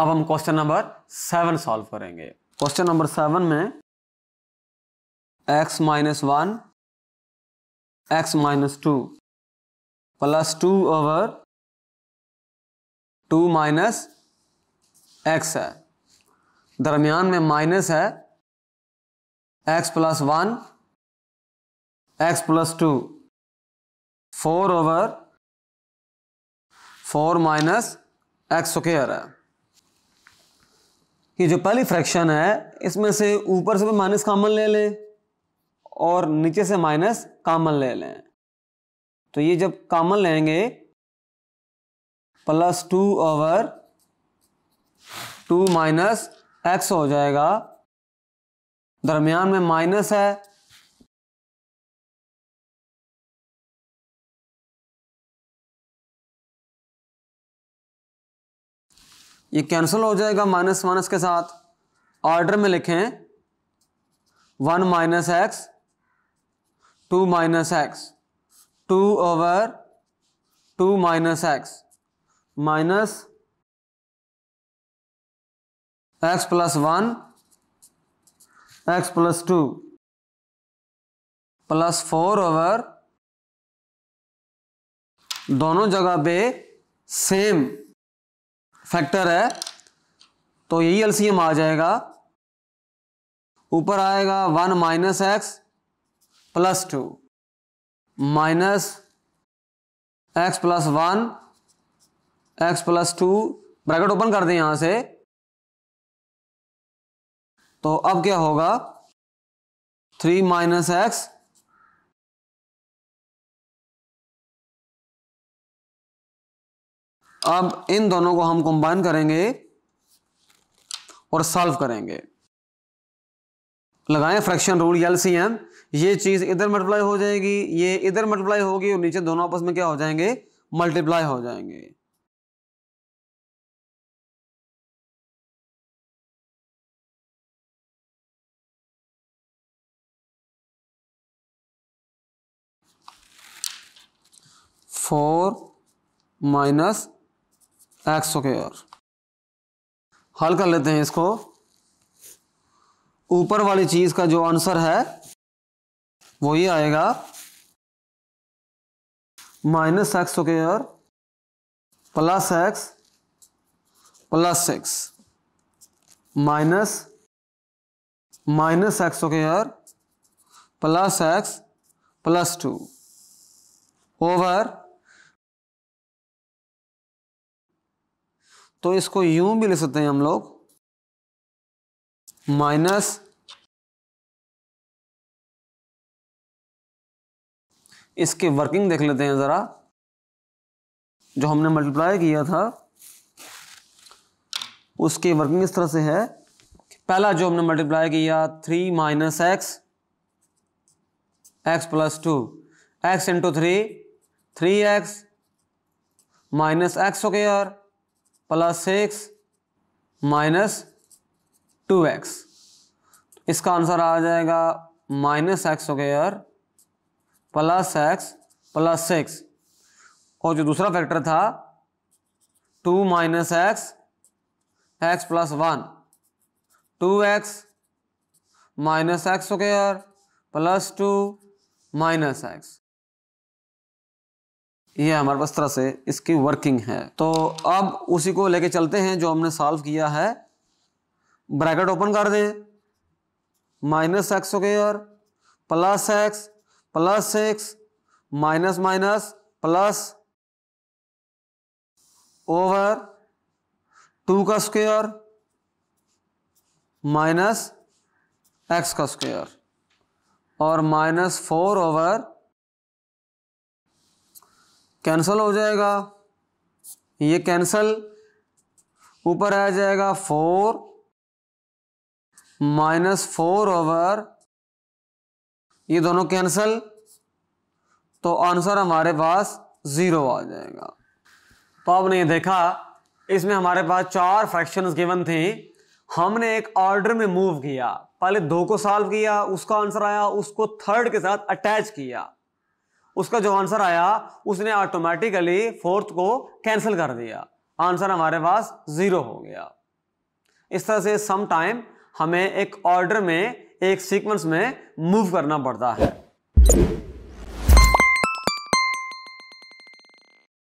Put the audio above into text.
अब हम question number seven solve करेंगे क्वेश्चन नंबर सेवन में x minus one x minus two plus two over two minus x है दरमियान में माइनस है x plus one x plus two four over four minus x square है कि जो पहली फ्रैक्शन है इसमें से ऊपर से माइनस कामन ले लें और नीचे से माइनस कामन ले लें तो ये जब कामन लेंगे plus two over two minus x हो जाएगा दरमियान में माइनस है ये कैंसिल हो जाएगा माइनस माइनस के साथ ऑर्डर में लिखें one minus x two minus x two over two minus x minus x plus one x plus two plus four over दोनों जगह पे सेम फैक्टर है तो यही एलसीएम आ जाएगा ऊपर आएगा one minus x plus two minus x plus one x plus two bracket open कर दें यहां से तो अब क्या होगा थ्री माइनस एक्स अब इन दोनों को हम कंबाइन करेंगे और सॉल्व करेंगे लगाएं fraction rule L C M ये चीज़ इधर मल्टीप्लाई हो जाएगी ये इधर मल्टीप्लाई होगी और नीचे दोनों आपस में क्या हो जाएंगे मल्टीप्लाई हो जाएंगे फोर माइनस एक्स स्क्र हल कर लेते हैं इसको ऊपर वाली चीज का जो आंसर है वो ये आएगा minus x square plus x plus six minus minus x square plus x plus two over तो इसको यूं भी ले सकते हैं हम लोग माइनस इसके वर्किंग देख लेते हैं ज़रा जो हमने मल्टीप्लाई किया था उसके वर्किंग इस तरह से है पहला जो हमने मल्टीप्लाई किया three minus x x plus two x into three three x minus x हो गया plus x minus two x इसका आंसर आ जाएगा माइनस एक्स हो गया यार प्लस एक्स प्लस सिक्स और जो दूसरा फैक्टर था two minus x x plus one two x minus x हो गया यार प्लस टू माइनस एक्स ये हमारे पास तरह से इसकी वर्किंग है तो अब उसी को लेके चलते हैं जो हमने सॉल्व किया है ब्रैकेट ओपन कर दें माइनस एक्स हो गया plus x plus six minus minus plus over two का स्क्वायर माइनस एक्स का स्क्वायर और माइनस फोर ओवर कैंसल हो जाएगा ये कैंसल ऊपर आ जाएगा फोर माइनस फोर ओवर ये दोनों कैंसिल तो आंसर हमारे पास ज़ीरो आ जाएगा तो आपने ये देखा इसमें हमारे पास चार फ्रैक्शंस गिवन थे हमने एक ऑर्डर में मूव किया पहले दो को सॉल्व किया उसका आंसर आया उसको थर्ड के साथ अटैच किया उसका जो आंसर आया उसने ऑटोमेटिकली फोर्थ को कैंसिल कर दिया आंसर हमारे पास ज़ीरो हो गया इस तरह से सम टाइम हमें एक ऑर्डर में एक सीक्वेंस में मूव करना पड़ता है